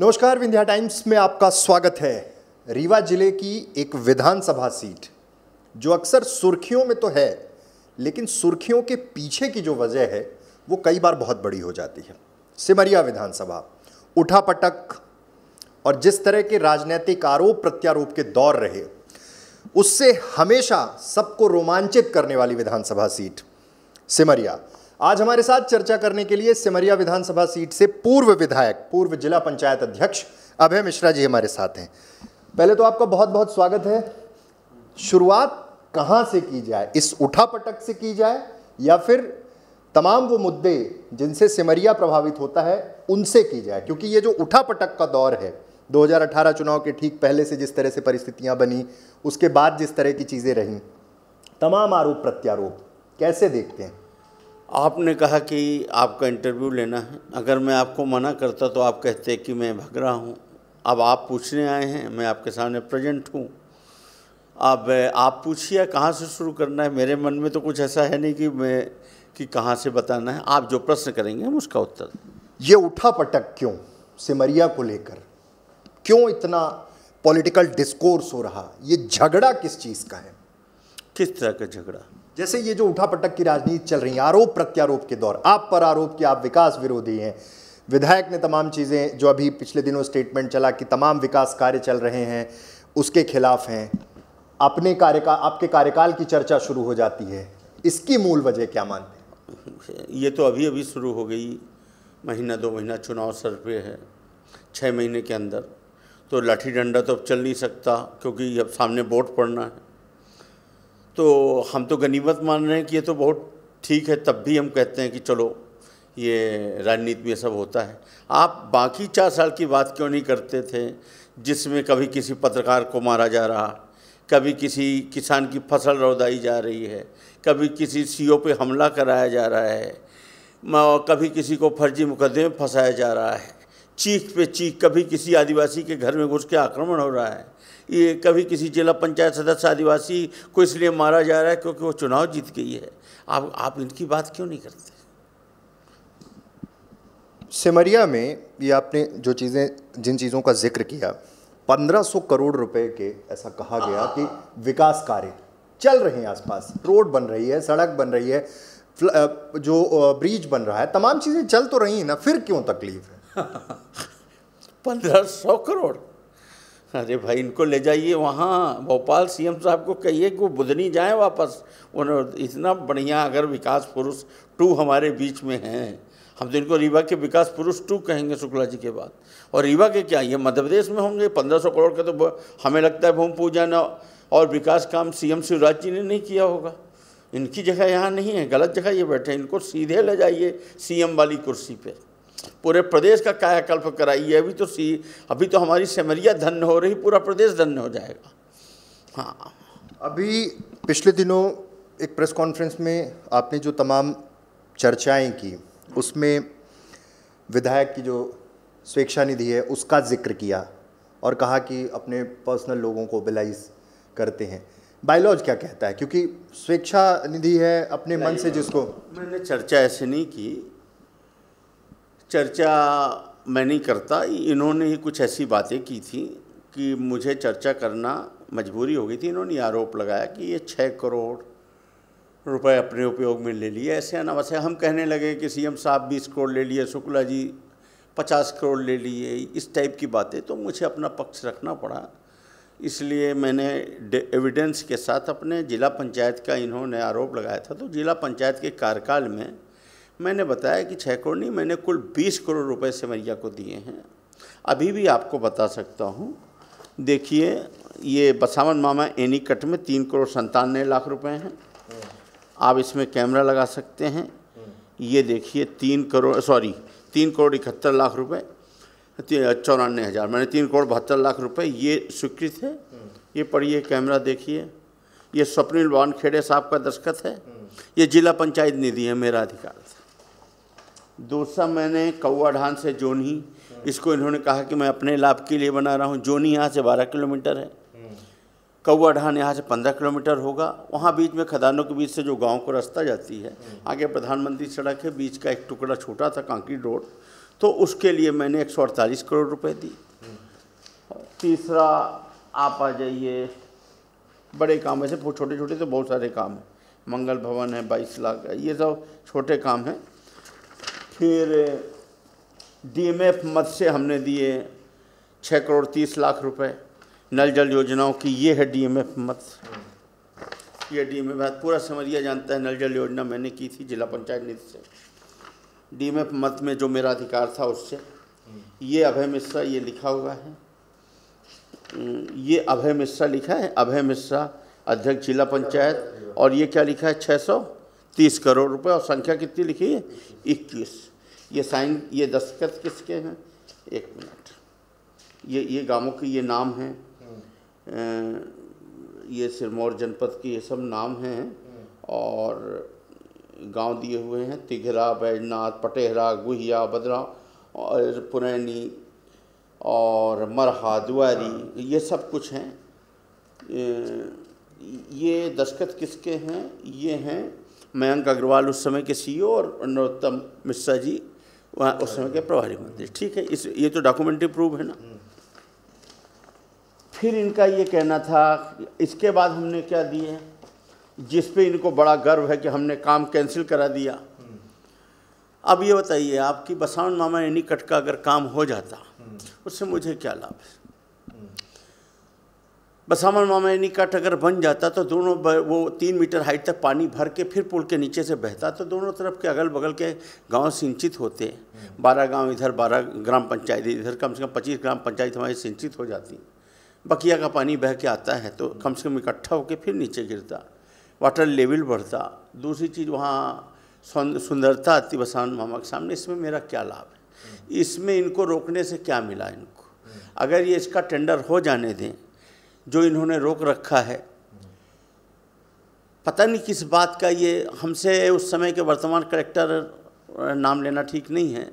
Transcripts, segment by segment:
नमस्कार विंध्या टाइम्स में आपका स्वागत है रीवा जिले की एक विधानसभा सीट जो अक्सर सुर्खियों में तो है लेकिन सुर्खियों के पीछे की जो वजह है वो कई बार बहुत बड़ी हो जाती है सिमरिया विधानसभा उठापटक और जिस तरह के राजनैतिक आरोप प्रत्यारोप के दौर रहे उससे हमेशा सबको रोमांचित करने वाली विधानसभा सीट सिमरिया आज हमारे साथ चर्चा करने के लिए सिमरिया विधानसभा सीट से पूर्व विधायक पूर्व जिला पंचायत अध्यक्ष अभय मिश्रा जी हमारे साथ हैं पहले तो आपका बहुत बहुत स्वागत है शुरुआत कहाँ से की जाए इस उठापटक से की जाए या फिर तमाम वो मुद्दे जिनसे सिमरिया प्रभावित होता है उनसे की जाए क्योंकि ये जो उठापटक का दौर है 2018 चुनाव के ठीक पहले से जिस तरह से परिस्थितियां बनी उसके बाद जिस तरह की चीज़ें रहीं तमाम आरोप प्रत्यारोप कैसे देखते हैं आपने कहा कि आपका इंटरव्यू लेना है अगर मैं आपको मना करता तो आप कहते कि मैं भग रहा हूँ अब आप पूछने आए हैं मैं आपके सामने प्रेजेंट हूँ अब आप पूछिए कहाँ से शुरू करना है मेरे मन में तो कुछ ऐसा है नहीं कि मैं कि कहाँ से बताना है आप जो प्रश्न करेंगे हम उसका उत्तर ये उठा पटक क्यों सिमरिया को लेकर क्यों इतना पॉलिटिकल डिस्कोर्स हो रहा ये झगड़ा किस चीज़ का है किस तरह का झगड़ा जैसे ये जो उठा पटक की राजनीति चल रही है आरोप प्रत्यारोप के दौर आप पर आरोप कि आप विकास विरोधी हैं विधायक ने तमाम चीज़ें जो अभी पिछले दिनों स्टेटमेंट चला कि तमाम विकास कार्य चल रहे हैं उसके खिलाफ हैं अपने कार्यकाल आपके कार्यकाल की चर्चा शुरू हो जाती है इसकी मूल वजह क्या मानते हैं ये तो अभी अभी शुरू हो गई महीना दो महीना चुनाव सर पे है छः महीने के अंदर तो लाठी डंडा तो अब चल नहीं सकता क्योंकि अब सामने वोट पड़ना है तो हम तो गनीमत मान रहे हैं कि ये तो बहुत ठीक है तब भी हम कहते हैं कि चलो ये राजनीति में सब होता है आप बाकी चार साल की बात क्यों नहीं करते थे जिसमें कभी किसी पत्रकार को मारा जा रहा कभी किसी किसान की फसल रौदाई जा रही है कभी किसी सीओ पे हमला कराया जा रहा है कभी किसी को फर्जी मुकदमे फंसाया जा रहा है चीख पे चीख कभी किसी आदिवासी के घर में घुस के आक्रमण हो रहा है ये कभी किसी जिला पंचायत सदस्य आदिवासी को इसलिए मारा जा रहा है क्योंकि वो चुनाव जीत गई है आप आप इनकी बात क्यों नहीं करते सिमरिया में ये आपने जो चीज़ें जिन चीज़ों का जिक्र किया 1500 करोड़ रुपए के ऐसा कहा गया कि विकास कार्य चल रहे हैं आसपास रोड बन रही है सड़क बन रही है जो ब्रिज बन रहा है तमाम चीज़ें चल तो रही हैं ना फिर क्यों तकलीफ है पंद्रह सौ करोड़ अरे भाई इनको ले जाइए वहाँ भोपाल सीएम साहब को कहिए कि वो बुधनी जाए वापस उन्होंने इतना बढ़िया अगर विकास पुरुष टू हमारे बीच में हैं हम तो इनको रीवा के विकास पुरुष टू कहेंगे शुक्ला जी के बाद और रीवा के क्या ये मध्य प्रदेश में होंगे पंद्रह सौ करोड़ का तो हमें लगता है भूमि पूजन और विकास काम सीएम शिवराज जी ने नहीं किया होगा इनकी जगह यहाँ नहीं है गलत जगह ये बैठे इनको सीधे ले जाइए सीएम वाली कुर्सी पर पूरे प्रदेश का कायाकल्प कराइए अभी तो सी अभी तो हमारी सेमरिया धन्य हो रही पूरा प्रदेश धन्य हो जाएगा हाँ अभी पिछले दिनों एक प्रेस कॉन्फ्रेंस में आपने जो तमाम चर्चाएं की उसमें विधायक की जो स्वेच्छा निधि है उसका जिक्र किया और कहा कि अपने पर्सनल लोगों को बिलाइज करते हैं बायोलॉज क्या कहता है क्योंकि स्वेच्छा निधि है अपने मन से जिसको मैंने चर्चा ऐसे नहीं की चर्चा मैं नहीं करता इन्होंने ही कुछ ऐसी बातें की थी कि मुझे चर्चा करना मजबूरी हो गई थी इन्होंने आरोप लगाया कि ये छः करोड़ रुपए अपने उपयोग में ले लिए ऐसे अनावश्यक हम कहने लगे कि सीएम साहब बीस करोड़ ले लिए शुक्ला जी पचास करोड़ ले लिए इस टाइप की बातें तो मुझे अपना पक्ष रखना पड़ा इसलिए मैंने एविडेंस के साथ अपने जिला पंचायत का इन्होंने आरोप लगाया था तो जिला पंचायत के कार्यकाल में मैंने बताया कि छः करोड़ नहीं मैंने कुल बीस करोड़ रुपए सेवैया को दिए हैं अभी भी आपको बता सकता हूँ देखिए ये बसावन मामा एनी कट में तीन करोड़ संतानवे लाख रुपए हैं आप इसमें कैमरा लगा सकते हैं ये देखिए तीन करोड़ सॉरी तीन करोड़ इकहत्तर लाख रुपये चौरानवे हज़ार मैंने तीन करोड़ बहत्तर लाख रुपए ये स्वीकृत है ये पढ़िए कैमरा देखिए ये स्वप्निल वान खेड़े साहब का दस्खत है ये जिला पंचायत निधि है मेरा अधिकार दूसरा मैंने कौआ ढान से जोनी इसको इन्होंने कहा कि मैं अपने लाभ के लिए बना रहा हूँ जोनी यहाँ से बारह किलोमीटर है कौआ ढान यहाँ से पंद्रह किलोमीटर होगा वहाँ बीच में खदानों के बीच से जो गांव को रास्ता जाती है आगे प्रधानमंत्री सड़क है बीच का एक टुकड़ा छोटा था कांकी रोड तो उसके लिए मैंने एक करोड़ रुपये दी तीसरा आप आ जाइए बड़े काम ऐसे छोटे छोटे तो बहुत सारे काम हैं मंगल भवन है बाईस लाख ये सब छोटे काम हैं फिर डीएमएफ मद से हमने दिए छः करोड़ तीस लाख रुपए नल जल योजनाओं की ये है डीएमएफ मद ये डीएमएफ एम पूरा समरिया जानता है नल जल योजना मैंने की थी जिला पंचायत निधि से डीएमएफ मत में जो मेरा अधिकार था उससे ये अभय मिश्रा ये लिखा हुआ है ये अभय मिश्रा लिखा है अभय मिश्रा अध्यक्ष जिला पंचायत और ये क्या लिखा है छः सौ तीस करोड़ रुपए और संख्या कितनी लिखी है इक्कीस ये साइन ये दस्तखत किसके हैं एक मिनट ये ये गांवों के ये नाम हैं हम्म। ये सिरमौर जनपद के ये सब नाम हैं हम्म। और गांव दिए हुए हैं तिघरा बैजनाथ पटेहरा गुहिया बदरा और पुरैनी और मरहा दुआरी हाँ। ये सब कुछ हैं ये दस्तखत किसके हैं ये हैं मयंक अग्रवाल उस समय के सीईओ e और नरोत्तम मिश्रा जी वहाँ उस समय के प्रभारी मंत्री ठीक है इस ये तो डॉक्यूमेंट्री प्रूफ है ना फिर इनका ये कहना था इसके बाद हमने क्या दिए जिस पे इनको बड़ा गर्व है कि हमने काम कैंसिल करा दिया अब ये बताइए आपकी बसावन मामा यानी कटका अगर काम हो जाता उससे मुझे क्या लाभ है मामा मामैनी का अगर बन जाता तो दोनों वो तीन मीटर हाइट तक पानी भर के फिर पुल के नीचे से बहता तो दोनों तरफ के अगल बगल के गांव सिंचित होते बारह गांव इधर बारह ग्राम पंचायत इधर कम से कम पच्चीस ग्राम पंचायत हमारी सिंचित हो जाती बकिया का पानी बह के आता है तो कम से कम इकट्ठा होकर फिर नीचे गिरता वाटर लेवल बढ़ता दूसरी चीज़ वहाँ सुंदरता आती बसान मामा के सामने इसमें मेरा क्या लाभ है इसमें इनको रोकने से क्या मिला इनको अगर ये इसका टेंडर हो जाने दें जो इन्होंने रोक रखा है पता नहीं किस बात का ये हमसे उस समय के वर्तमान कलेक्टर नाम लेना ठीक नहीं है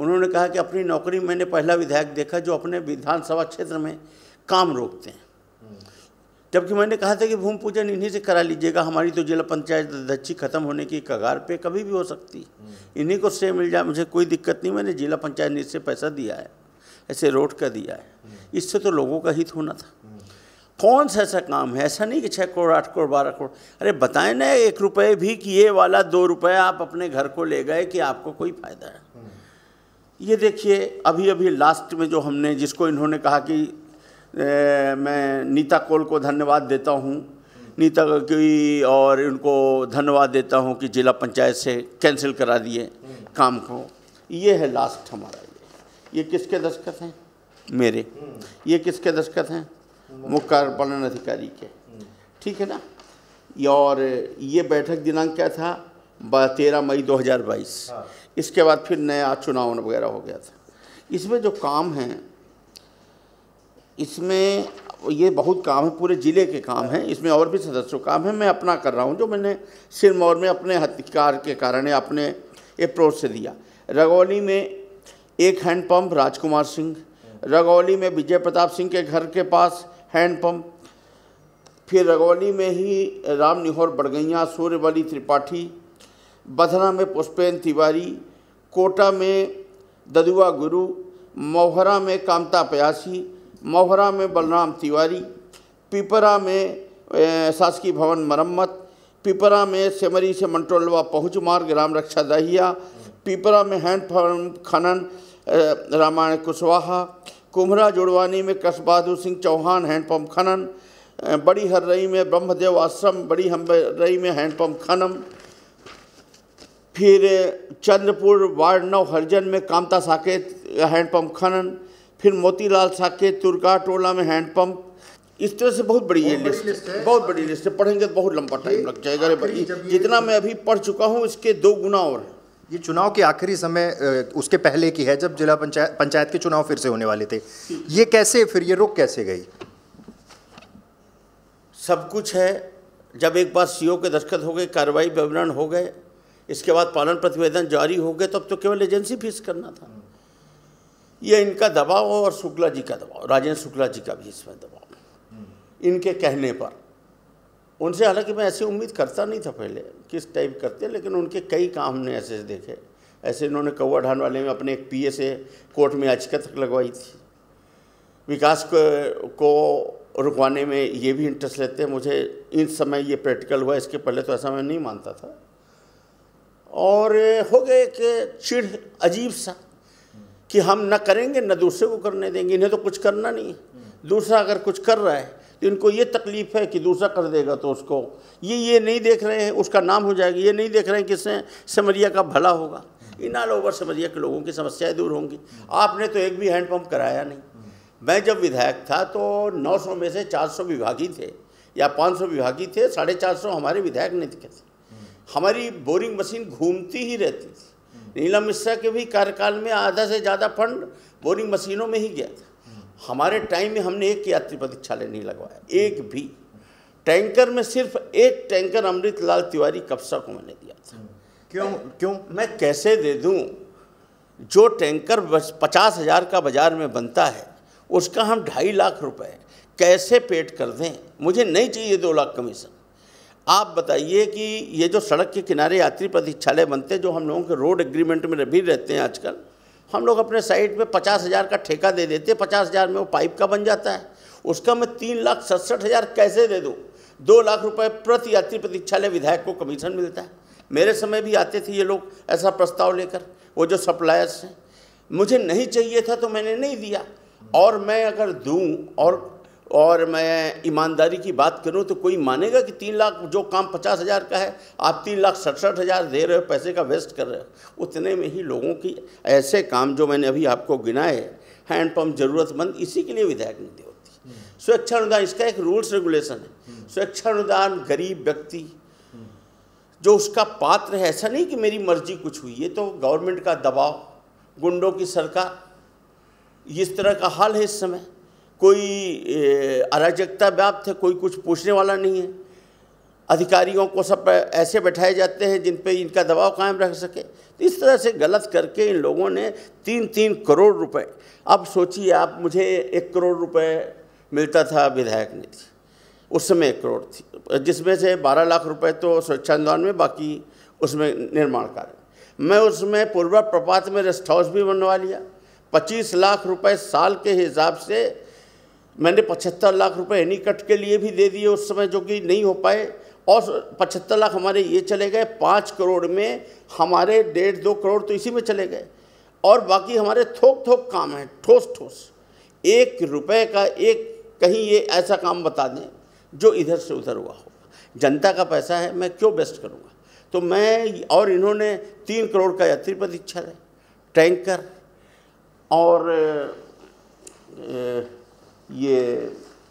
उन्होंने कहा कि अपनी नौकरी मैंने पहला विधायक देखा जो अपने विधानसभा क्षेत्र में काम रोकते हैं जबकि मैंने कहा था कि भूमि पूजन इन्हीं से करा लीजिएगा हमारी तो जिला पंचायत अध्यक्षी खत्म होने की कगार पे कभी भी हो सकती इन्हीं को श्रेय मिल जाए मुझे कोई दिक्कत नहीं मैंने जिला पंचायत ने से पैसा दिया है ऐसे रोड का दिया है इससे तो लोगों का हित होना था कौन सा ऐसा काम है ऐसा नहीं कि छः करोड़ आठ करोड़ बारह करोड़ अरे बताएं ना एक रुपये भी कि ये वाला दो रुपये आप अपने घर को ले गए कि आपको कोई फ़ायदा है ये देखिए अभी अभी लास्ट में जो हमने जिसको इन्होंने कहा कि ए, मैं नीता कोल को धन्यवाद देता हूँ नीता की और इनको धन्यवाद देता हूँ कि जिला पंचायत से कैंसिल करा दिए काम को ये है लास्ट हमारा ये ये किसके दस्खत हैं मेरे ये किसके दस्खत हैं मुख्य कार्यपालन अधिकारी के ठीक है ना और ये बैठक दिनांक क्या था तेरह मई 2022 हाँ। इसके बाद फिर नया चुनाव वगैरह हो गया था इसमें जो काम है इसमें ये बहुत काम है पूरे ज़िले के काम हैं इसमें और भी सदस्यों काम है मैं अपना कर रहा हूँ जो मैंने सिरमौर में अपने हथियार के कारण अपने अप्रोच से दिया रगौली में एक हैंडपम्प राजकुमार सिंह हाँ। रगौली में विजय प्रताप सिंह के घर के पास हैंडपम्प फिर रगौली में ही राम निहोर बड़गैया सूर्यवली त्रिपाठी बधना में पुष्पेन तिवारी कोटा में ददुआ गुरु मोहरा में कामता प्यासी मोहरा में बलराम तिवारी पिपरा में शासकीय भवन मरम्मत पिपरा में सेमरी से मंटोलवा पहुँच मार्ग राम रक्षा दहिया पिपरा में हैंडपम्प खनन रामायण कुशवाहा कुमरा जुड़वानी में कस बहादुर सिंह चौहान हैंडपम्प खनन बड़ी हर्रई में ब्रह्मदेव आश्रम बड़ी हर्रई में हैंडपम्प खनन फिर चंद्रपुर वार्ड नौ हरिजन में कामता साकेत हैंडपम्प खनन फिर मोतीलाल साकेत तुर्का टोला में हैंडपम्प इस तरह से बहुत बड़ी ये लिस्ट, है बहुत बड़ी लिस्ट है पढ़ेंगे तो बहुत लंबा टाइम लग जाएगा जितना मैं अभी पढ़ चुका हूँ इसके दो गुना और है ये चुनाव के आखिरी समय उसके पहले की है जब जिला पंचायत पंचायत के चुनाव फिर से होने वाले थे ये कैसे फिर ये रुक कैसे गई सब कुछ है जब एक बार सीओ के दस्तखत हो गए कार्रवाई विवरण हो गए इसके बाद पालन प्रतिवेदन जारी हो गए तब तो, तो केवल एजेंसी फीस करना था ये इनका दबाव और शुक्ला जी का दबाव राजेंद्र शुक्ला जी का भी इसमें दबाव हम्म। इनके कहने पर उनसे हालांकि मैं ऐसी उम्मीद करता नहीं था पहले किस टाइप करते लेकिन उनके कई काम हमने ऐसे देखे ऐसे इन्होंने कौआ ढान वाले में अपने एक पीए से कोर्ट में याचिका तक लगवाई थी विकास को, को रुकवाने में ये भी इंटरेस्ट लेते हैं मुझे इन समय ये प्रैक्टिकल हुआ इसके पहले तो ऐसा मैं नहीं मानता था और हो गए एक चिढ़ अजीब सा कि हम न करेंगे न दूसरे को करने देंगे इन्हें तो कुछ करना नहीं दूसरा अगर कुछ कर रहा है तो इनको ये तकलीफ़ है कि दूसरा कर देगा तो उसको ये ये नहीं देख रहे हैं उसका नाम हो जाएगा ये नहीं देख रहे हैं कि इससे समरिया का भला होगा इन ऑल ओवर समरिया के लोगों की समस्याएं दूर होंगी आपने तो एक भी हैंडपम्प कराया नहीं मैं जब विधायक था तो नौ में से चार विभागी थे या पाँच विभागी थे साढ़े चार सौ हमारे विधायक नहीं दिखे थे हमारी बोरिंग मशीन घूमती ही रहती थी नीलम मिश्रा के भी कार्यकाल में आधा से ज़्यादा फंड बोरिंग मशीनों में ही गया था हमारे टाइम में हमने एक यात्री प्रतीक्षालय नहीं लगवाया एक भी टैंकर में सिर्फ एक टैंकर अमृत लाल तिवारी कब्सा को मैंने दिया था क्यों क्यों मैं कैसे दे दूं जो टैंकर पचास हज़ार का बाज़ार में बनता है उसका हम ढाई लाख रुपए कैसे पेट कर दें मुझे नहीं चाहिए दो लाख कमीशन आप बताइए कि ये जो सड़क के किनारे यात्री प्रतीक्षालय बनते हैं जो हम लोगों के रोड एग्रीमेंट में भी रहते हैं आजकल हम लोग अपने साइट पे पचास हज़ार का ठेका दे देते पचास हज़ार में वो पाइप का बन जाता है उसका मैं तीन लाख सड़सठ हज़ार कैसे दे दूँ दो लाख रुपए प्रति यात्री प्रतीक्षालय विधायक को कमीशन मिलता है मेरे समय भी आते थे ये लोग ऐसा प्रस्ताव लेकर वो जो सप्लायर्स हैं मुझे नहीं चाहिए था तो मैंने नहीं दिया और मैं अगर दूँ और और मैं ईमानदारी की बात करूं तो कोई मानेगा कि तीन लाख जो काम पचास हज़ार का है आप तीन लाख सड़सठ हज़ार दे रहे हो पैसे का वेस्ट कर रहे हो उतने में ही लोगों की ऐसे काम जो मैंने अभी आपको गिनाए हैंडपम्प ज़रूरतमंद इसी के लिए विधायक नीति होती है हम्म। स्वेच्छा अनुदान इसका एक रूल्स रेगुलेशन है हम्म। स्वेच्छा अनुदान गरीब व्यक्ति जो उसका पात्र है ऐसा नहीं कि मेरी मर्जी कुछ हुई है तो गवर्नमेंट का दबाव गुंडों की सरकार इस तरह का हाल है इस समय कोई अराजकता व्याप्त है कोई कुछ पूछने वाला नहीं है अधिकारियों को सब ऐसे बैठाए जाते हैं जिन पे इनका दबाव कायम रख सके तो इस तरह से गलत करके इन लोगों ने तीन तीन करोड़ रुपए अब सोचिए आप मुझे एक करोड़ रुपए मिलता था विधायक निधि उस समय एक करोड़ थी जिसमें से बारह लाख रुपए तो स्वच्छा आंदोलन में बाकी उसमें निर्माण कार्य मैं उसमें पूर्वा प्रपात में रेस्ट हाउस भी बनवा लिया पच्चीस लाख रुपए साल के हिसाब से मैंने पचहत्तर लाख रुपए एनी कट के लिए भी दे दिए उस समय जो कि नहीं हो पाए और पचहत्तर लाख हमारे ये चले गए पाँच करोड़ में हमारे डेढ़ दो करोड़ तो इसी में चले गए और बाकी हमारे थोक थोक काम हैं ठोस ठोस एक रुपए का एक कहीं ये ऐसा काम बता दें जो इधर से उधर हुआ हो जनता का पैसा है मैं क्यों बेस्ट करूँगा तो मैं और इन्होंने तीन करोड़ का यात्री प्रतीक्षा है टैंकर और ए, ए, ये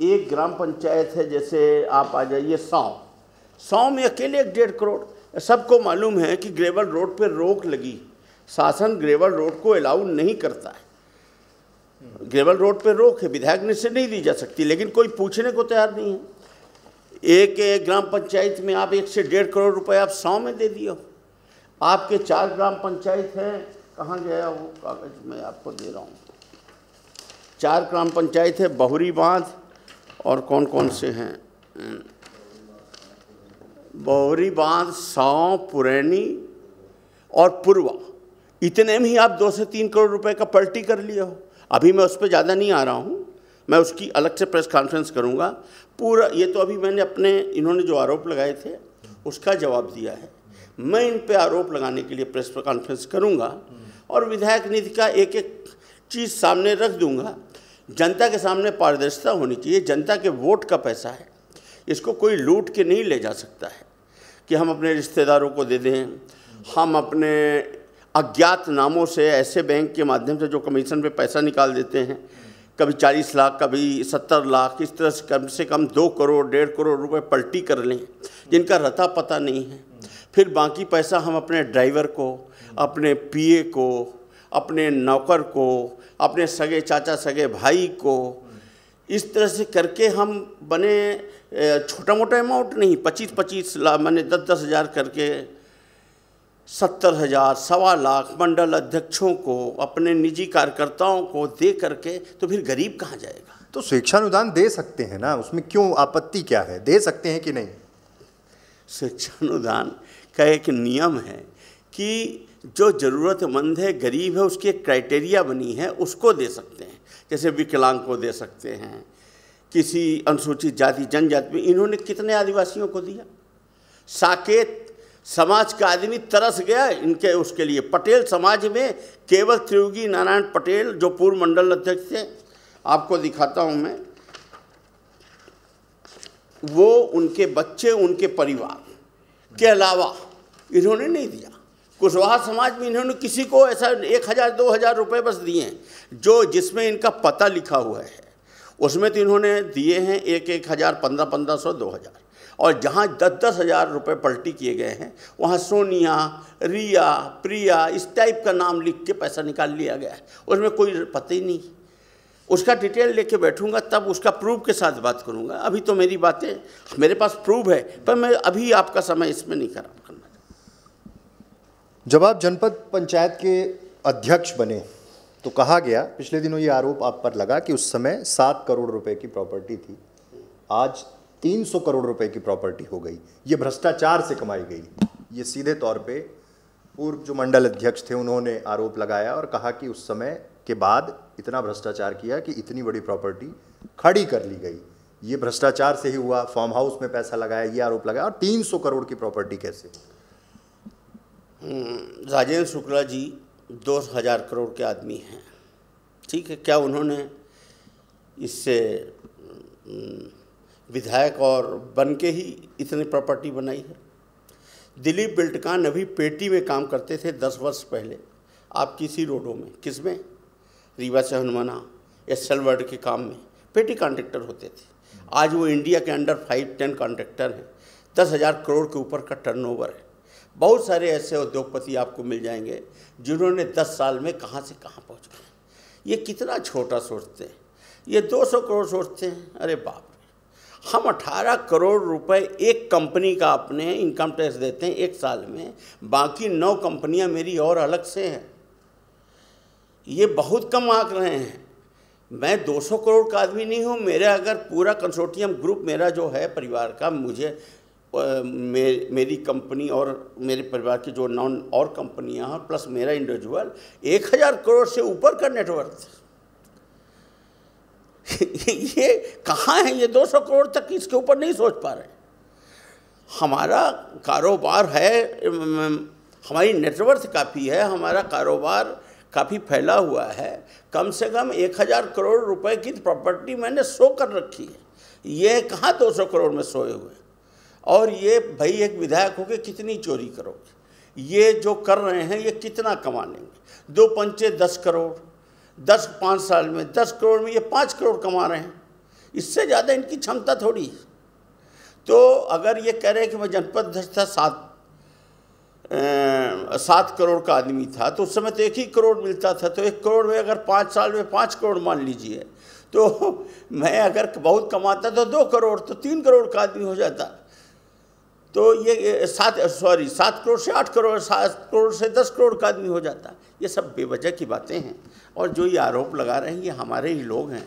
एक ग्राम पंचायत है जैसे आप आ जाइए सौ सौ में अकेले एक डेढ़ करोड़ सबको मालूम है कि ग्रेवल रोड पर रोक लगी शासन ग्रेवल रोड को अलाउ नहीं करता है ग्रेवल रोड पर रोक है विधायक ने से नहीं दी जा सकती लेकिन कोई पूछने को तैयार नहीं है एक, एक ग्राम पंचायत में आप एक से डेढ़ करोड़ रुपए आप सौ में दे दियो आपके चार ग्राम पंचायत हैं कहाँ गया वो कागज मैं आपको दे रहा हूँ चार ग्राम पंचायत है बहुरी बांध और कौन कौन से हैं बहुरी बांध सौ पुरैनी और पूर्वा इतने में ही आप दो से तीन करोड़ रुपए का पलटी कर लिया हो अभी मैं उस पर ज़्यादा नहीं आ रहा हूँ मैं उसकी अलग से प्रेस कॉन्फ्रेंस करूँगा पूरा ये तो अभी मैंने अपने इन्होंने जो आरोप लगाए थे उसका जवाब दिया है मैं इन पर आरोप लगाने के लिए प्रेस कॉन्फ्रेंस करूँगा और विधायक निधि का एक एक चीज़ सामने रख दूंगा जनता के सामने पारदर्शिता होनी चाहिए जनता के वोट का पैसा है इसको कोई लूट के नहीं ले जा सकता है कि हम अपने रिश्तेदारों को दे दें हम अपने अज्ञात नामों से ऐसे बैंक के माध्यम से जो कमीशन पे पैसा निकाल देते हैं कभी चालीस लाख कभी सत्तर लाख इस तरह से कम से कम दो करोड़ डेढ़ करोड़ रुपए पलटी कर लें जिनका रता पता नहीं है फिर बाकी पैसा हम अपने ड्राइवर को अपने पीए को अपने नौकर को अपने सगे चाचा सगे भाई को इस तरह से करके हम बने छोटा मोटा अमाउंट नहीं पच्चीस पच्चीस लाख मैंने दस दस हज़ार करके सत्तर हज़ार सवा लाख मंडल अध्यक्षों को अपने निजी कार्यकर्ताओं को दे करके तो फिर गरीब कहाँ जाएगा तो शिक्षानुदान दे सकते हैं ना उसमें क्यों आपत्ति क्या है दे सकते हैं कि नहीं शिक्षानुदान का एक नियम है कि जो ज़रूरतमंद है गरीब है उसकी एक क्राइटेरिया बनी है उसको दे सकते हैं जैसे विकलांग को दे सकते हैं किसी अनुसूचित जाति जनजाति में इन्होंने कितने आदिवासियों को दिया साकेत समाज का आदमी तरस गया इनके उसके लिए पटेल समाज में केवल त्रियोगी नारायण पटेल जो पूर्व मंडल अध्यक्ष थे आपको दिखाता हूँ मैं वो उनके बच्चे उनके परिवार के अलावा इन्होंने नहीं दिया कुशवाहा समाज में इन्होंने किसी को ऐसा एक हज़ार दो हज़ार रुपये बस दिए हैं जो जिसमें इनका पता लिखा हुआ है उसमें तो इन्होंने दिए हैं एक एक हज़ार पंद्रह पंद्रह सौ दो हज़ार और जहाँ दस दस हज़ार रुपये पलटी किए गए हैं वहाँ सोनिया रिया प्रिया इस टाइप का नाम लिख के पैसा निकाल लिया गया है उसमें कोई पता ही नहीं उसका डिटेल लेके बैठूंगा तब उसका प्रूफ के साथ बात करूंगा अभी तो मेरी बातें मेरे पास प्रूफ है पर मैं अभी आपका समय इसमें नहीं खराब करना जब आप जनपद पंचायत के अध्यक्ष बने तो कहा गया पिछले दिनों ये आरोप आप पर लगा कि उस समय सात करोड़ रुपए की प्रॉपर्टी थी आज तीन सौ करोड़ रुपए की प्रॉपर्टी हो गई ये भ्रष्टाचार से कमाई गई ये सीधे तौर पे पूर्व जो मंडल अध्यक्ष थे उन्होंने आरोप लगाया और कहा कि उस समय के बाद इतना भ्रष्टाचार किया कि इतनी बड़ी प्रॉपर्टी खड़ी कर ली गई ये भ्रष्टाचार से ही हुआ फार्म हाउस में पैसा लगाया ये आरोप लगाया और तीन सौ करोड़ की प्रॉपर्टी कैसे हुई हम्म, राजेंद्र शुक्ला जी दो हज़ार करोड़ के आदमी हैं ठीक है क्या उन्होंने इससे हम्म, विधायक और बन के ही इतनी प्रॉपर्टी बनाई है दिलीप बिल्टकान अभी पेटी में काम करते थे दस वर्ष पहले आप किसी रोडों में किस में रीवा से हनुमाना एस एल वर्ड के काम में पेटी कॉन्ट्रेक्टर होते थे आज वो इंडिया के अंडर फाइव टेन कॉन्ट्रेक्टर हैं दस हज़ार करोड़ के ऊपर का टर्नओवर है बहुत सारे ऐसे उद्योगपति आपको मिल जाएंगे जिन्होंने 10 साल में कहाँ से कहाँ पहुँच गए ये कितना छोटा सोचते हैं ये 200 करोड़ सोचते हैं अरे बाप रे हम 18 करोड़ रुपए एक कंपनी का अपने इनकम टैक्स देते हैं एक साल में बाकी नौ कंपनियाँ मेरी और अलग से हैं ये बहुत कम आंक रहे हैं मैं 200 करोड़ का आदमी नहीं हूँ मेरा अगर पूरा कंसोर्टियम ग्रुप मेरा जो है परिवार का मुझे मे, मेरी कंपनी और मेरे परिवार की जो नॉन और कंपनियां हैं प्लस मेरा इंडिविजुअल एक हज़ार करोड़ से ऊपर का नेटवर्थ ये कहाँ है ये दो सौ करोड़ तक इसके ऊपर नहीं सोच पा रहे हमारा कारोबार है हमारी नेटवर्थ काफ़ी है हमारा कारोबार काफ़ी फैला हुआ है कम से कम एक हज़ार करोड़ रुपए की प्रॉपर्टी मैंने सो कर रखी है ये कहाँ दो सौ करोड़ में सोए हुए और ये भाई एक विधायक होके कितनी चोरी करोगे ये जो कर रहे हैं ये कितना कमा लेंगे दो पंचे दस करोड़ दस पाँच साल में दस करोड़ में ये पाँच करोड़ कमा रहे हैं इससे ज़्यादा इनकी क्षमता थोड़ी है तो अगर ये कह रहे हैं कि मैं जनपद अध्यक्ष था सात अं, सात करोड़ का आदमी था तो उस समय तो एक ही करोड़ मिलता था तो एक करोड़ में अगर पाँच साल में पाँच करोड़ मान लीजिए तो मैं अगर बहुत कमाता तो दो करोड़ तो तीन करोड़ का आदमी हो जाता तो ये सात सॉरी सात करोड़ से आठ करोड़ सात करोड़ से दस करोड़ का आदमी हो जाता ये सब बेवजह की बातें हैं और जो ये आरोप लगा रहे हैं ये हमारे ही लोग हैं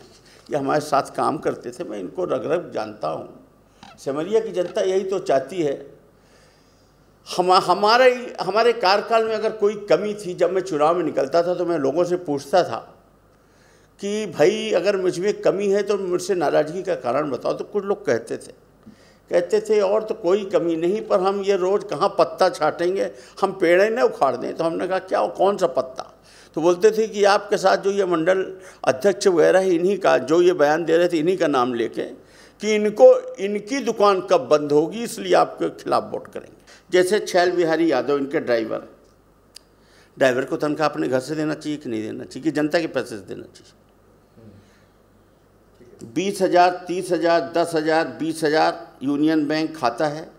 ये हमारे साथ काम करते थे मैं इनको रग रग जानता हूँ सेमरिया की जनता यही तो चाहती है हम हमारे हमारे कार्यकाल में अगर कोई कमी थी जब मैं चुनाव में निकलता था तो मैं लोगों से पूछता था कि भाई अगर मुझ में कमी है तो मुझसे नाराज़गी का कारण बताओ तो कुछ लोग कहते थे कहते थे और तो कोई कमी नहीं पर हम ये रोज़ कहाँ पत्ता छाटेंगे हम पेड़ ही ना उखाड़ दें तो हमने कहा क्या कौन सा पत्ता तो बोलते थे कि आपके साथ जो ये मंडल अध्यक्ष वगैरह है इन्हीं का जो ये बयान दे रहे थे इन्हीं का नाम लेके कि इनको इनकी दुकान कब बंद होगी इसलिए आपके खिलाफ वोट करेंगे जैसे छैल बिहारी यादव इनके ड्राइवर ड्राइवर को तनख्वाह अपने घर से देना चाहिए कि नहीं देना चाहिए कि जनता के पैसे से देना चाहिए हम्म। बीस हज़ार तीस हज़ार दस हज़ार बीस हज़ार यूनियन बैंक खाता है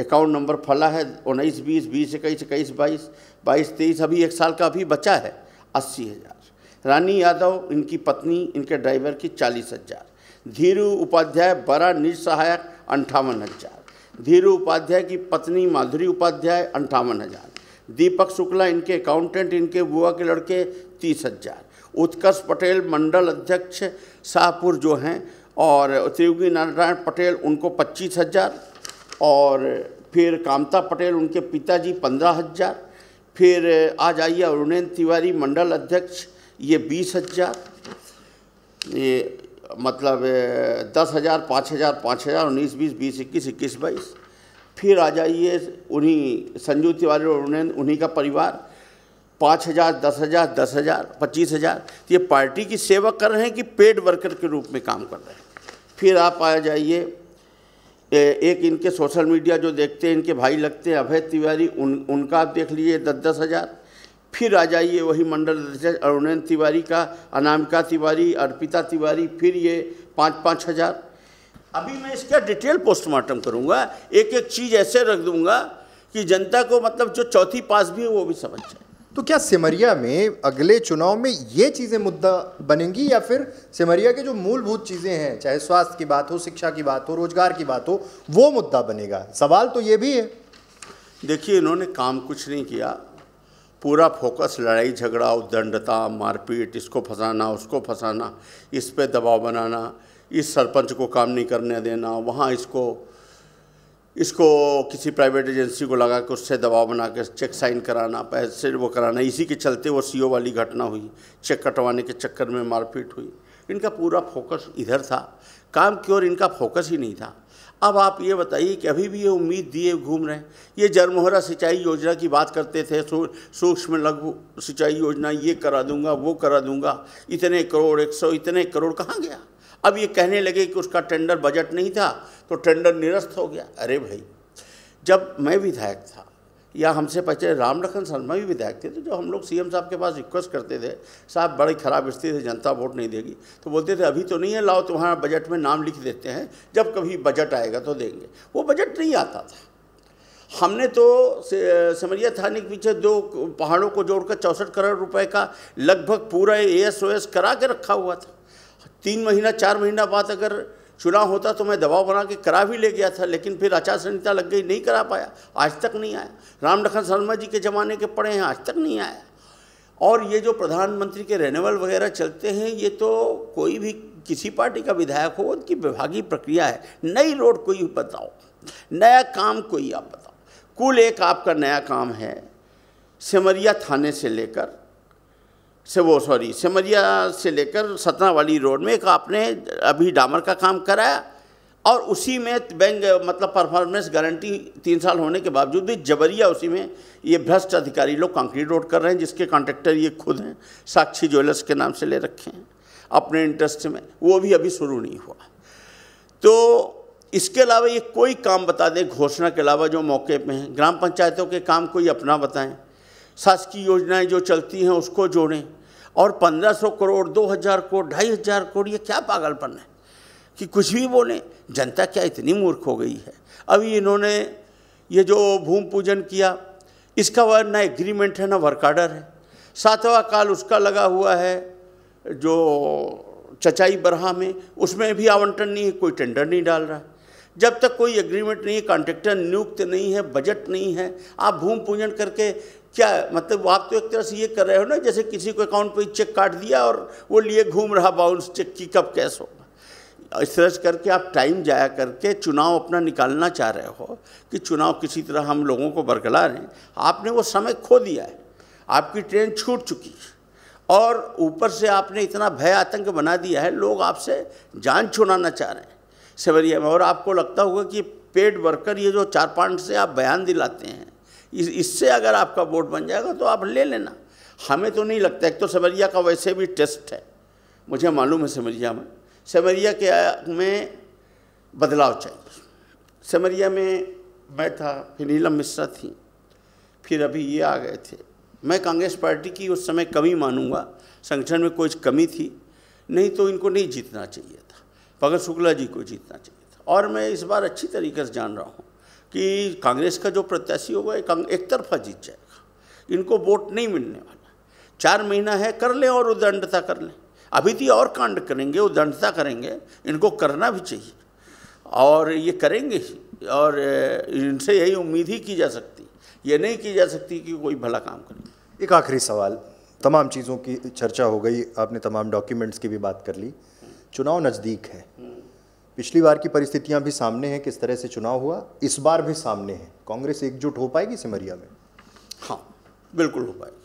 अकाउंट नंबर फला है उन्नीस बीस बीस इक्कीस इक्कीस बाईस बाईस तेईस अभी एक साल का अभी बचा है अस्सी हज़ार रानी यादव इनकी पत्नी इनके ड्राइवर की चालीस हज़ार धीरू उपाध्याय बड़ा निज सहायक अंठावन हज़ार धीरू उपाध्याय की पत्नी माधुरी उपाध्याय अंठावन हज़ार दीपक शुक्ला इनके अकाउंटेंट इनके बुआ के लड़के तीस हज़ार उत्कर्ष पटेल मंडल अध्यक्ष शाहपुर जो हैं और त्रियोगी नारायण पटेल उनको पच्चीस हज़ार और फिर कामता पटेल उनके पिताजी पंद्रह हज़ार फिर आ जाइए अरुणेंद्र तिवारी मंडल अध्यक्ष ये बीस हज़ार ये मतलब दस हज़ार पाँच हज़ार पाँच हज़ार उन्नीस बीस बीस इक्कीस इक्कीस बाईस फिर आ जाइए उन्हीं संजू तिवारी और उन्हें उन्हीं का परिवार पाँच हज़ार दस हज़ार दस हज़ार पच्चीस हज़ार ये पार्टी की सेवा कर रहे हैं कि पेड वर्कर के रूप में काम कर रहे हैं फिर आप आ जाइए एक इनके सोशल मीडिया जो देखते हैं इनके भाई लगते हैं अभय तिवारी उन उनका आप देख लीजिए दस दस हज़ार फिर आ जाइए वही मंडल अध्यक्ष अरुणेन तिवारी का अनामिका तिवारी अर्पिता तिवारी फिर ये पाँच पाँच हज़ार अभी मैं इसका डिटेल पोस्टमार्टम करूँगा एक एक चीज़ ऐसे रख दूँगा कि जनता को मतलब जो चौथी पास भी है वो भी समझ जाए तो क्या सिमरिया में अगले चुनाव में ये चीज़ें मुद्दा बनेंगी या फिर सिमरिया के जो मूलभूत चीज़ें हैं चाहे स्वास्थ्य की बात हो शिक्षा की बात हो रोजगार की बात हो वो मुद्दा बनेगा सवाल तो ये भी है देखिए इन्होंने काम कुछ नहीं किया पूरा फोकस लड़ाई झगड़ा उद्दंडता मारपीट इसको फंसाना उसको फंसाना इस पर दबाव बनाना इस सरपंच को काम नहीं करने देना वहाँ इसको इसको किसी प्राइवेट एजेंसी को लगा के उससे दबाव बना के चेक साइन कराना पैसे वो कराना इसी के चलते वो सीओ e वाली घटना हुई चेक कटवाने के चक्कर में मारपीट हुई इनका पूरा फोकस इधर था काम की ओर इनका फोकस ही नहीं था अब आप ये बताइए कि अभी भी ये उम्मीद दिए घूम रहे हैं ये जरमोहरा सिंचाई योजना की बात करते थे सूक्ष्म लघु सिंचाई योजना ये करा दूंगा वो करा दूंगा इतने करोड़ एक सौ इतने करोड़ कहाँ गया अब ये कहने लगे कि उसका टेंडर बजट नहीं था तो टेंडर निरस्त हो गया अरे भाई जब मैं विधायक था या हमसे पहले राम लखन शर्मा भी विधायक थे तो जो हम लोग सीएम साहब के पास रिक्वेस्ट करते थे साहब बड़ी ख़राब स्थिति है जनता वोट नहीं देगी तो बोलते थे अभी तो नहीं है लाओ तुम्हारा बजट में नाम लिख देते हैं जब कभी बजट आएगा तो देंगे वो बजट नहीं आता था हमने तो सिमरिया थाने के पीछे दो पहाड़ों को जोड़कर चौंसठ करोड़ रुपये का लगभग पूरा ए एस ओ एस करा के रखा हुआ था तीन महीना चार महीना बाद अगर चुनाव होता तो मैं दबाव बना के करा भी ले गया था लेकिन फिर आचार संहिता लग गई नहीं करा पाया आज तक नहीं आया राम लखन शर्मा जी के ज़माने के पड़े हैं आज तक नहीं आया और ये जो प्रधानमंत्री के रेनेवल वगैरह चलते हैं ये तो कोई भी किसी पार्टी का विधायक हो उनकी विभागीय प्रक्रिया है नई रोड कोई बताओ नया काम कोई आप बताओ कुल एक आपका नया काम है सिमरिया थाने से लेकर से वो सॉरी सिमरिया से लेकर सतना वाली रोड में एक आपने अभी डामर का काम कराया और उसी में बैंक मतलब परफॉर्मेंस गारंटी तीन साल होने के बावजूद भी जबरिया उसी में ये भ्रष्ट अधिकारी लोग कंक्रीट रोड कर रहे हैं जिसके कॉन्ट्रेक्टर ये खुद हैं साक्षी ज्वेलर्स के नाम से ले रखे हैं अपने इंटरेस्ट में वो भी अभी शुरू नहीं हुआ तो इसके अलावा ये कोई काम बता दें घोषणा के अलावा जो मौके पर हैं ग्राम पंचायतों के काम कोई अपना बताएँ शासकीय योजनाएं जो चलती हैं उसको जोड़ें और 1500 करोड़ 2000 करोड़ ढाई हज़ार करोड़ ये क्या पागलपन है कि कुछ भी बोलें जनता क्या इतनी मूर्ख हो गई है अभी इन्होंने ये जो भूमि पूजन किया इसका वह ना एग्रीमेंट है ना वर्क आर्डर है सातवा काल उसका लगा हुआ है जो चचाई बरहा में उसमें भी आवंटन नहीं है कोई टेंडर नहीं डाल रहा जब तक कोई एग्रीमेंट नहीं है कॉन्ट्रेक्टर नियुक्त नहीं है बजट नहीं है आप भूमि पूजन करके क्या मतलब आप तो एक तरह से ये कर रहे हो ना जैसे किसी को अकाउंट पे चेक काट दिया और वो लिए घूम रहा बाउंस चेक की कब कैश होगा इस तरह से करके आप टाइम जाया करके चुनाव अपना निकालना चाह रहे हो कि चुनाव किसी तरह हम लोगों को बरकरार हैं आपने वो समय खो दिया है आपकी ट्रेन छूट चुकी है और ऊपर से आपने इतना भय आतंक बना दिया है लोग आपसे जान छुड़ाना चाह रहे हैं सेवरिया में और आपको लगता होगा कि पेड वर्कर ये जो चार पांच से आप बयान दिलाते हैं इस इससे अगर आपका वोट बन जाएगा तो आप ले लेना हमें तो नहीं लगता एक तो सेमरिया का वैसे भी टेस्ट है मुझे मालूम है सेमरिया में सेमरिया के में बदलाव चाहिए सेमरिया में मैं था फिर नीलम मिश्रा थी फिर अभी ये आ गए थे मैं कांग्रेस पार्टी की उस समय कमी मानूंगा संगठन में कोई कमी थी नहीं तो इनको नहीं जीतना चाहिए था भगत शुक्ला जी को जीतना चाहिए था और मैं इस बार अच्छी तरीके से जान रहा हूँ कि कांग्रेस का जो प्रत्याशी होगा एक तरफा जीत जाएगा इनको वोट नहीं मिलने वाला चार महीना है कर लें और उदंडता कर लें अभी तो और कांड करेंगे उदंडता करेंगे इनको करना भी चाहिए और ये करेंगे ही और इनसे यही उम्मीद ही की जा सकती ये नहीं की जा सकती कि कोई भला काम करे एक आखिरी सवाल तमाम चीज़ों की चर्चा हो गई आपने तमाम डॉक्यूमेंट्स की भी बात कर ली चुनाव नज़दीक है पिछली बार की परिस्थितियां भी सामने हैं किस तरह से चुनाव हुआ इस बार भी सामने है कांग्रेस एकजुट हो पाएगी सिमरिया में हाँ बिल्कुल हो पाएगी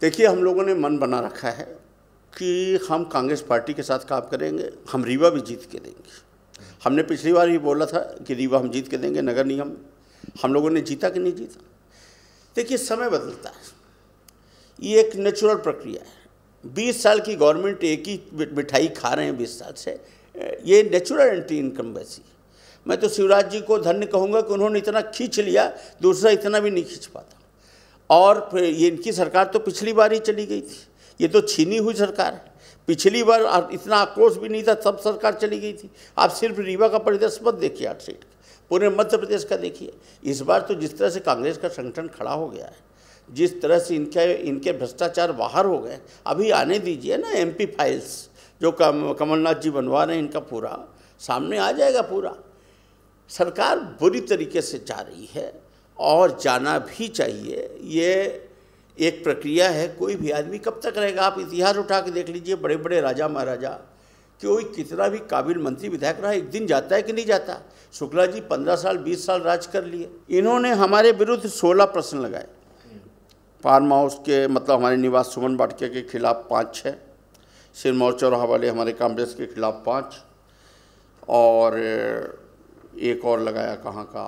देखिए हम लोगों ने मन बना रखा है कि हम कांग्रेस पार्टी के साथ काम करेंगे हम रीवा भी जीत के देंगे हमने पिछली बार ही बोला था कि रीवा हम जीत के देंगे नगर निगम हम लोगों ने जीता कि नहीं जीता देखिए समय बदलता है ये एक नेचुरल प्रक्रिया है 20 साल की गवर्नमेंट एक ही मिठाई खा रहे हैं 20 साल से ये नेचुरल एंटी इनकम्बेसी मैं तो शिवराज जी को धन्य कहूँगा कि उन्होंने इतना खींच लिया दूसरा इतना भी नहीं खींच पाता और ये इनकी सरकार तो पिछली बार ही चली गई थी ये तो छीनी हुई सरकार है पिछली बार इतना आक्रोश भी नहीं था सब सरकार चली गई थी आप सिर्फ रीवा का परिदृश्य मत देखिए आठ सीट पूरे मध्य प्रदेश का देखिए इस बार तो जिस तरह से कांग्रेस का संगठन खड़ा हो गया है जिस तरह से इनके इनके भ्रष्टाचार बाहर हो गए अभी आने दीजिए ना एमपी फाइल्स जो कम कमलनाथ जी बनवा रहे हैं इनका पूरा सामने आ जाएगा पूरा सरकार बुरी तरीके से जा रही है और जाना भी चाहिए ये एक प्रक्रिया है कोई भी आदमी कब तक रहेगा आप इतिहास उठा के देख लीजिए बड़े बड़े राजा महाराजा कि कोई कितना भी काबिल मंत्री विधायक रहा एक दिन जाता है कि नहीं जाता शुक्ला जी पंद्रह साल बीस साल राज कर लिए इन्होंने हमारे विरुद्ध सोलह प्रश्न लगाए फार्म हाउस के मतलब हमारे निवास सुमन बाटके के खिलाफ पाँच छः सिरमौर चौराहा वाले हमारे कांग्रेस के खिलाफ पाँच और एक और लगाया कहाँ का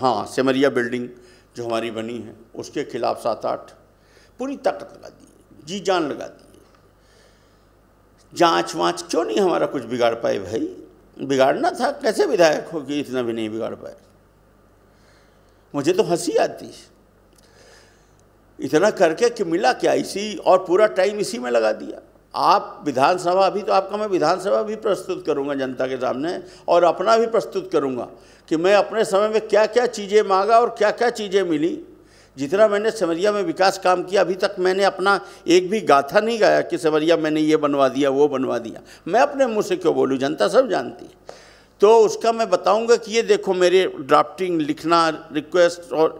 हाँ सिमरिया बिल्डिंग जो हमारी बनी है उसके खिलाफ सात आठ पूरी ताकत लगा दी जी जान लगा दी जांच वाँच क्यों नहीं हमारा कुछ बिगाड़ पाए भाई बिगाड़ना था कैसे विधायक हो कि इतना भी नहीं बिगाड़ पाए मुझे तो हंसी आती है इतना करके कि मिला क्या इसी और पूरा टाइम इसी में लगा दिया आप विधानसभा अभी तो आपका मैं विधानसभा भी प्रस्तुत करूंगा जनता के सामने और अपना भी प्रस्तुत करूंगा कि मैं अपने समय में क्या क्या चीज़ें मांगा और क्या क्या चीज़ें मिली जितना मैंने सिमरिया में विकास काम किया अभी तक मैंने अपना एक भी गाथा नहीं गाया कि सिमरिया मैंने ये बनवा दिया वो बनवा दिया मैं अपने मुँह से क्यों बोलूँ जनता सब जानती है तो उसका मैं बताऊँगा कि ये देखो मेरे ड्राफ्टिंग लिखना रिक्वेस्ट और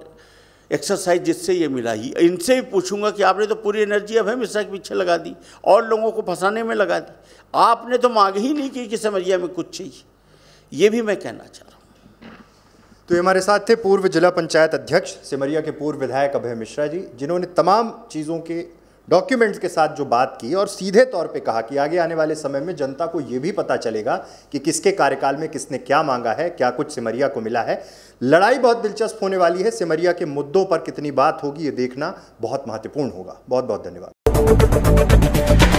एक्सरसाइज जिससे ये मिला ही इनसे ही पूछूंगा कि आपने तो पूरी एनर्जी अभय मिश्रा के पीछे लगा दी और लोगों को फंसाने में लगा दी आपने तो मांग ही नहीं की कि समरिया में कुछ चाहिए ये भी मैं कहना चाह रहा हूँ तो ये हमारे साथ थे पूर्व जिला पंचायत अध्यक्ष सिमरिया के पूर्व विधायक अभय मिश्रा जी जिन्होंने तमाम चीज़ों के डॉक्यूमेंट्स के साथ जो बात की और सीधे तौर पे कहा कि आगे आने वाले समय में जनता को ये भी पता चलेगा कि किसके कार्यकाल में किसने क्या मांगा है क्या कुछ सिमरिया को मिला है लड़ाई बहुत दिलचस्प होने वाली है सिमरिया के मुद्दों पर कितनी बात होगी ये देखना बहुत महत्वपूर्ण होगा बहुत बहुत धन्यवाद